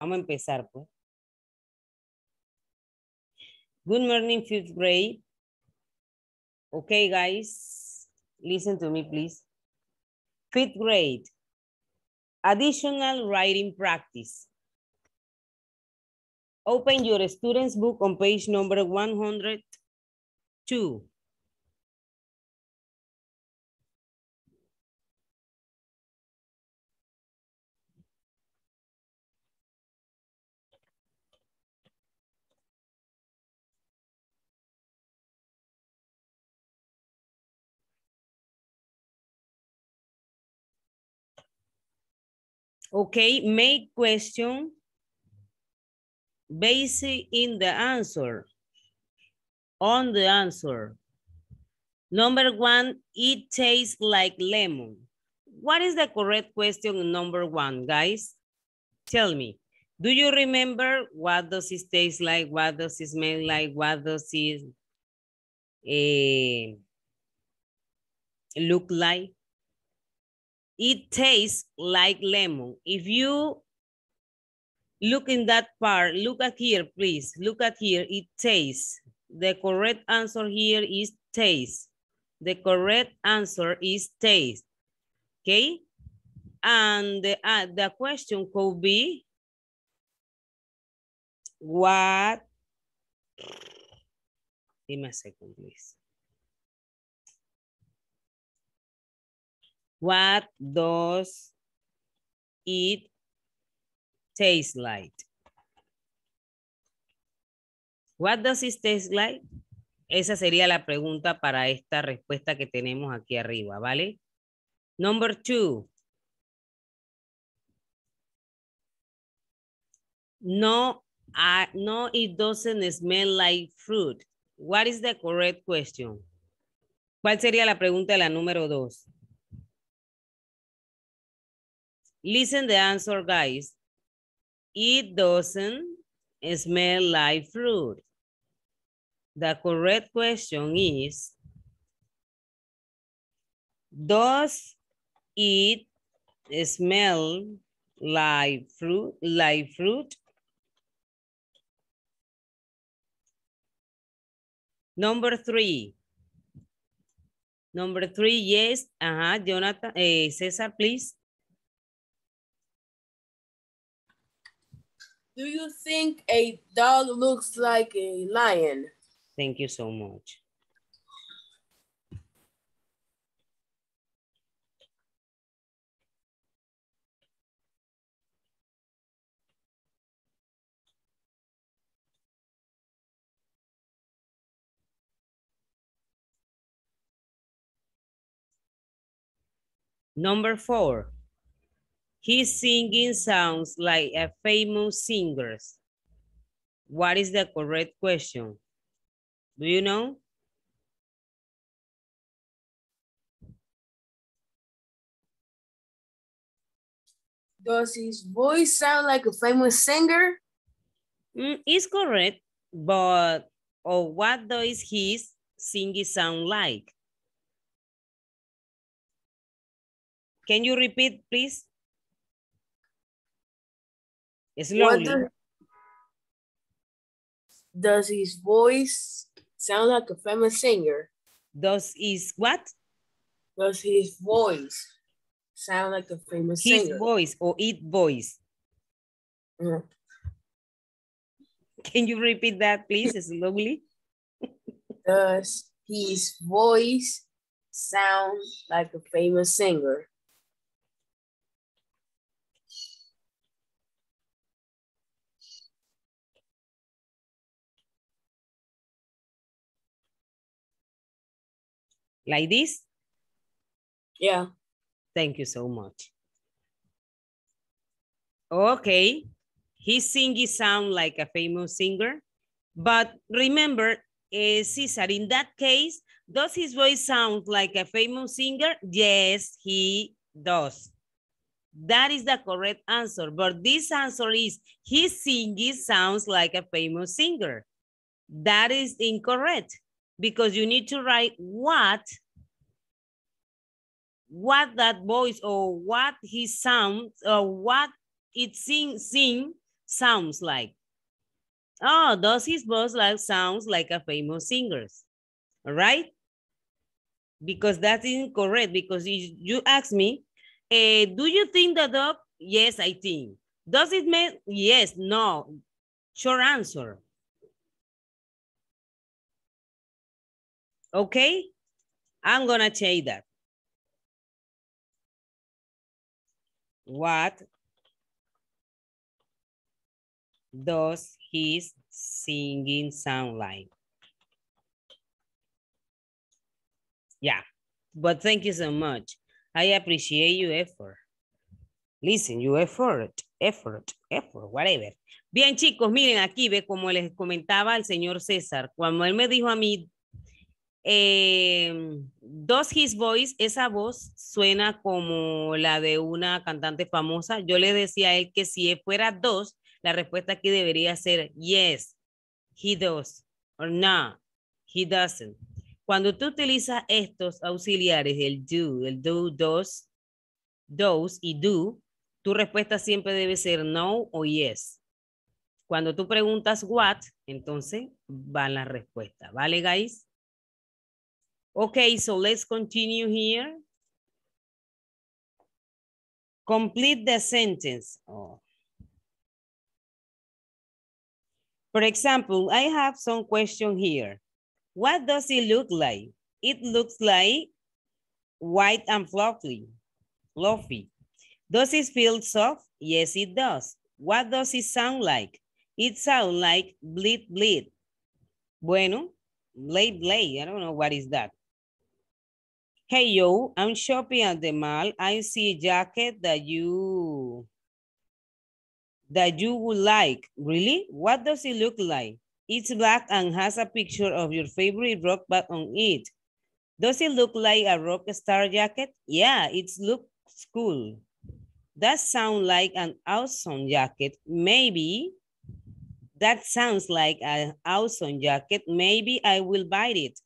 Vamos a empezar, pues. Good morning, fifth grade. Okay, guys, listen to me, please. Fifth grade, additional writing practice. Open your student's book on page number 102. Okay, make question based in the answer, on the answer. Number one, it tastes like lemon. What is the correct question number one, guys? Tell me. Do you remember what does it taste like? What does it smell like? What does it uh, look like? It tastes like lemon. If you look in that part, look at here, please. Look at here, it tastes. The correct answer here is taste. The correct answer is taste, okay? And the, uh, the question could be, what, give me a second, please. What does it taste like? What does it taste like? Esa sería la pregunta para esta respuesta que tenemos aquí arriba, ¿vale? Number two. No, ah, no, it doesn't smell like fruit. What is the correct question? ¿Cuál sería la pregunta de la número dos? Listen the answer, guys. It doesn't smell like fruit. The correct question is, does it smell like fruit? live fruit? Number three. Number three, yes. Uh -huh, Jonathan, eh, Cesar, please. Do you think a dog looks like a lion? Thank you so much. Number four, his singing sounds like a famous singer's. What is the correct question? Do you know? Does his voice sound like a famous singer? Mm, it's correct, but or oh, what does his singing sound like? Can you repeat, please? Slowly. Does, does his voice sound like a famous singer? Does his what? Does his voice sound like a famous his singer? His voice or it voice. Mm Can you repeat that, please, slowly? Does his voice sound like a famous singer? Like this? Yeah. Thank you so much. Okay. His singing sound like a famous singer. But remember, uh, Cesar, in that case, does his voice sound like a famous singer? Yes, he does. That is the correct answer. But this answer is, his singing sounds like a famous singer. That is incorrect because you need to write what what that voice or what he sounds or what it sing sing sounds like. Oh, does his voice like sounds like a famous singer's? All right? Because that's incorrect. Because you ask me, eh, do you think the dog? Yes, I think. Does it mean yes? No. Sure answer. Okay, I'm gonna change that. What does his singing sound like? Yeah, but thank you so much. I appreciate your effort. Listen, your effort, effort, effort, whatever. Bien, chicos, miren aquí, ve como les comentaba el señor César. Cuando él me dijo a mí eh, em, Does His Voice, esa voz suena como la de una cantante famosa. Yo le decía a él que si fuera dos, la respuesta aquí debería ser yes, he does, or no, he doesn't. Cuando tú utilizas estos auxiliares, el do, el do, dos, does y do, tu respuesta siempre debe ser no o yes. Cuando tú preguntas what, entonces va la respuesta. ¿Vale, guys? Okay, so let's continue here. Complete the sentence. Oh. For example, I have some question here. What does it look like? It looks like white and fluffy. fluffy. Does it feel soft? Yes, it does. What does it sound like? It sounds like bleed, bleed. Bueno, blade, blade. I don't know what is that. Hey yo, I'm shopping at the mall. I see a jacket that you that you would like. Really? What does it look like? It's black and has a picture of your favorite rock band on it. Does it look like a rock star jacket? Yeah, it looks cool. That sounds like an awesome jacket. Maybe that sounds like an awesome jacket. Maybe I will buy it.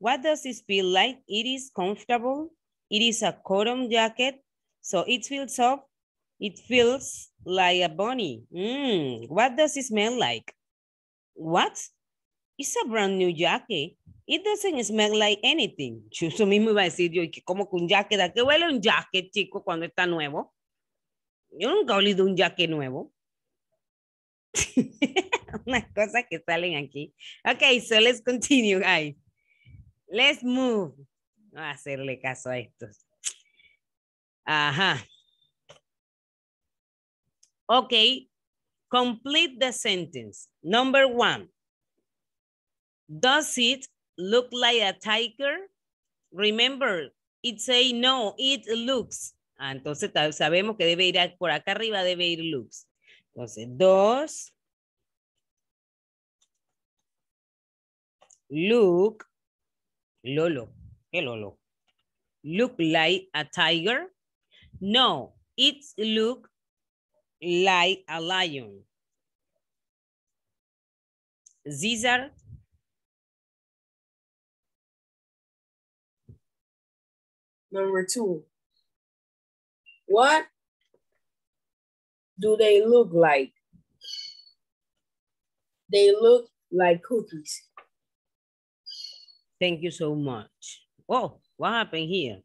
What does it feel like? It is comfortable. It is a cotton jacket, so it feels soft. It feels like a bunny. Mm, what does it smell like? What? It's a brand new jacket. It doesn't smell like anything. Yo eso mismo iba a decir yo, ¿Cómo que un jacket, ¿a qué huele un jacket, chico, cuando está nuevo? Yo nunca he olido un jacket nuevo. Una cosas que salen aquí. Okay, so let's continue, guys. Let's move. No hacerle caso a estos. Ajá. Ok. Complete the sentence. Number one. Does it look like a tiger? Remember, it say no, it looks. Ah, entonces sabemos que debe ir por acá arriba, debe ir looks. Entonces, dos. Look Lolo, hey Lolo, look like a tiger? No, it look like a lion. Caesar Number two, what do they look like? They look like cookies. Thank you so much. Oh, what happened here?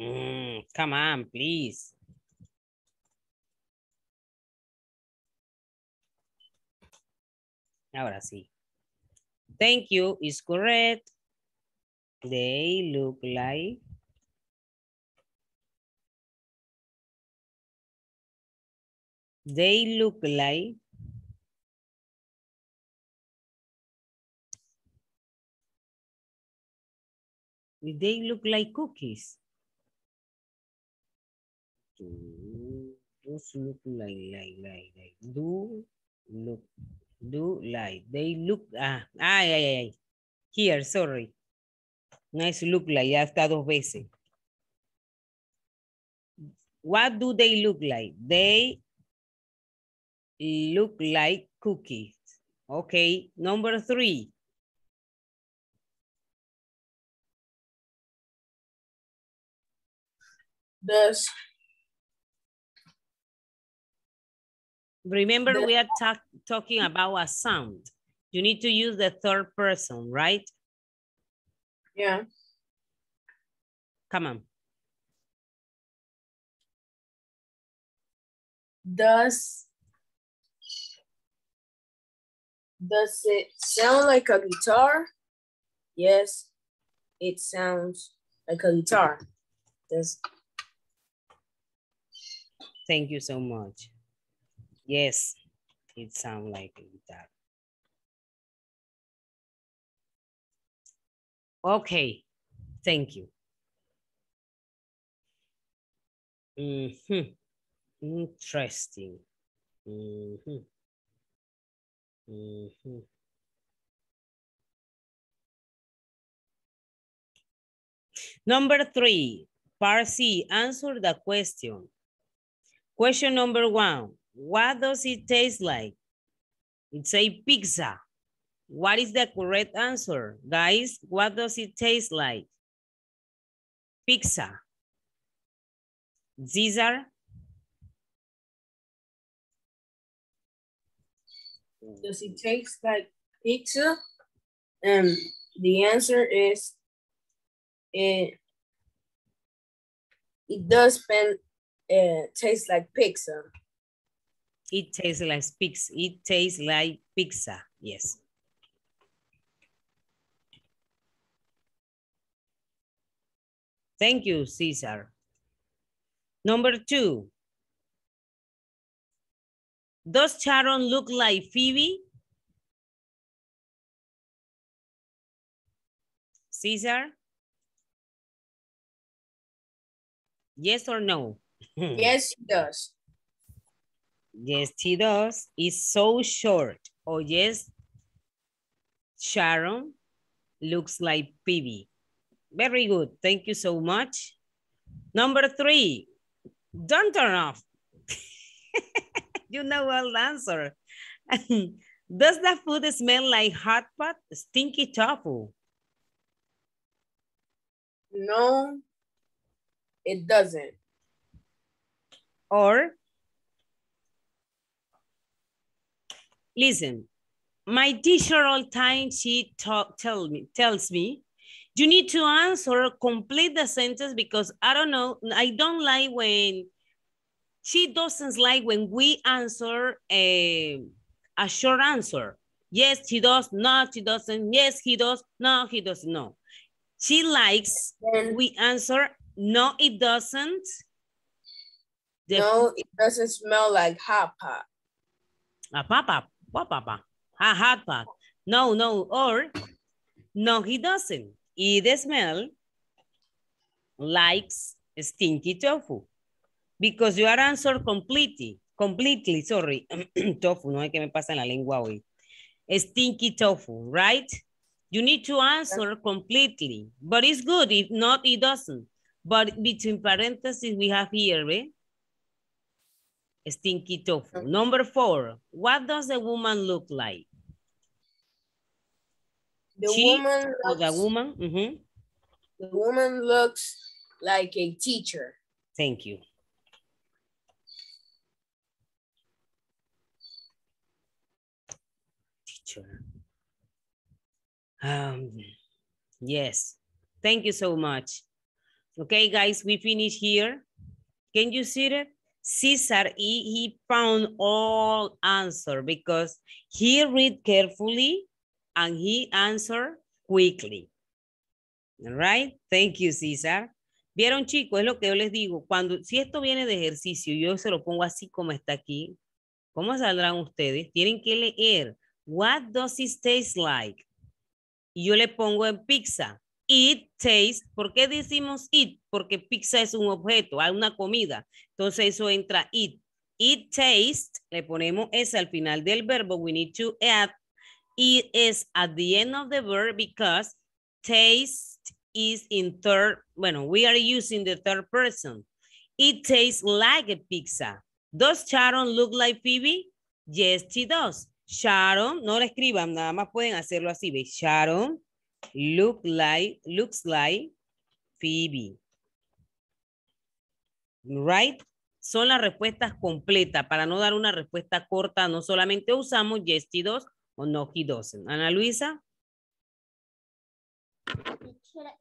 Mm, come on, please. Ahora sí. Thank you is correct. They look like they look like They look like cookies. Do, those look like, like, like, like. Do look, do like. They look, ah, ay, ay, ay. Here, sorry. Nice look like, ya está dos veces. What do they look like? They look like cookies. Okay, number three. Does Remember, does, we are ta talking about a sound. You need to use the third person, right? Yeah. Come on. Does does it sound like a guitar? Yes, it sounds like a guitar. Does Thank you so much. Yes, it sounds like that. Okay, thank you. Mm -hmm. Interesting. Mm -hmm. Mm -hmm. Number three, Parsi, answer the question. Question number one, what does it taste like? It's a pizza. What is the correct answer? Guys, what does it taste like? Pizza. These are? Does it taste like pizza? Um, the answer is it, eh, it does depend it tastes like pizza. It tastes like pizza. It tastes like pizza. Yes. Thank you, Caesar. Number two. Does Charon look like Phoebe? Caesar. Yes or no? Hmm. yes, he does. Yes, he does. It's so short. Oh, yes. Sharon looks like Phoebe. Very good. Thank you so much. Number three, don't turn off. you know well answer. Does the food smell like hot pot, stinky tofu? No, it doesn't or listen, my teacher all time, she talk, tell me, tells me, you need to answer, complete the sentence because I don't know, I don't like when, she doesn't like when we answer a, eh, a short answer. Yes, he does, no, she doesn't. Yes, he does, no, he doesn't, no. She likes when we answer, no, it doesn't, no, it doesn't smell like hot pot. A papa, what papa? A hot pot. No, no, or no, he doesn't. It smell like stinky tofu. Because are answer completely, completely, sorry, tofu, no hay que me pasa en la lengua hoy. Stinky tofu, right? You need to answer completely, but it's good. If not, it doesn't. But between parentheses, we have here, eh? Stinky tofu. Number four, what does the woman look like? The she woman looks, the woman. Mm -hmm. The woman looks like a teacher. Thank you. Teacher. Um, yes. Thank you so much. Okay, guys, we finish here. Can you see it? Caesar y he found all answer because he read carefully and he answered quickly. All right? Thank you, César. Vieron, chicos, es lo que yo les digo. Cuando, si esto viene de ejercicio, yo se lo pongo así como está aquí. ¿Cómo saldrán ustedes? Tienen que leer. What does it taste like? Y yo le pongo en pizza. It taste. ¿por qué decimos it? Porque pizza es un objeto, hay una comida. Entonces eso entra it. It taste. le ponemos s al final del verbo, we need to add it is at the end of the verb because taste is in third, bueno, we are using the third person. It tastes like a pizza. Does Sharon look like Phoebe? Yes, she does. Sharon, no le escriban, nada más pueden hacerlo así, ¿ves? Sharon Look like, looks like Phoebe. Right? Son las respuestas completas para no dar una respuesta corta. No solamente usamos yes, 2 o no, he Ana Luisa.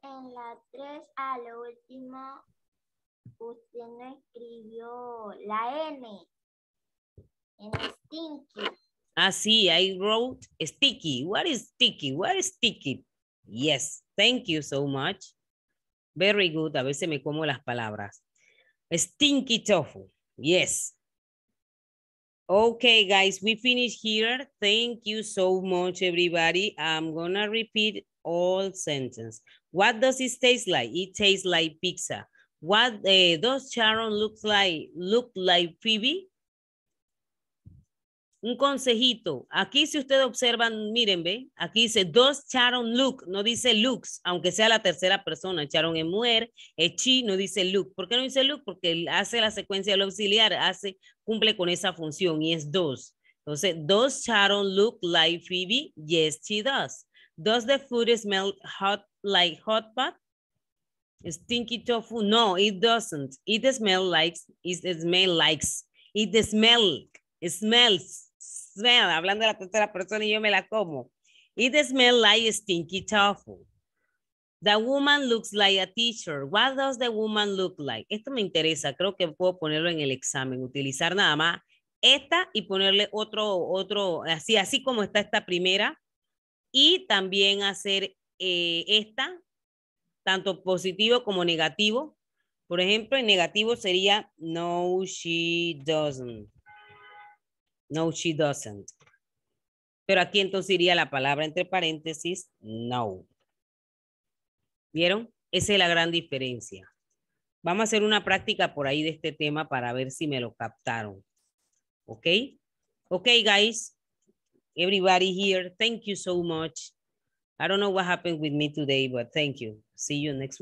En la 3 a lo último, usted no escribió la N. en Stinky. Ah, sí, I wrote sticky. What is sticky? What is sticky? Yes, thank you so much. Very good, a veces me como las palabras. Stinky tofu, yes. Okay, guys, we finish here. Thank you so much, everybody. I'm gonna repeat all sentence. What does it taste like? It tastes like pizza. What uh, does Sharon look like? Look like Phoebe? un consejito. Aquí si ustedes observan, miren, ve, aquí dice dos Charon look, no dice looks, aunque sea la tercera persona. Charon en mujer, es no dice look, ¿Por qué no dice look? Porque hace la secuencia del auxiliar, hace, cumple con esa función y es dos. Entonces, dos Charon look like Phoebe? Yes, she does. Does the food smell hot like hot pot? Stinky tofu? No, it doesn't. It smells like, it smells like, it smells, it smells hablando de la tercera persona y yo me la como. It smells like stinky tofu. The woman looks like a teacher. What does the woman look like? Esto me interesa, creo que puedo ponerlo en el examen, utilizar nada más esta y ponerle otro, otro, así, así como está esta primera, y también hacer eh, esta, tanto positivo como negativo. Por ejemplo, en negativo sería no, she doesn't. No, she doesn't. Pero aquí entonces iría la palabra entre paréntesis, no. ¿Vieron? Esa es la gran diferencia. Vamos a hacer una práctica por ahí de este tema para ver si me lo captaron. ¿Ok? Ok, guys. Everybody here, thank you so much. I don't know what happened with me today, but thank you. See you next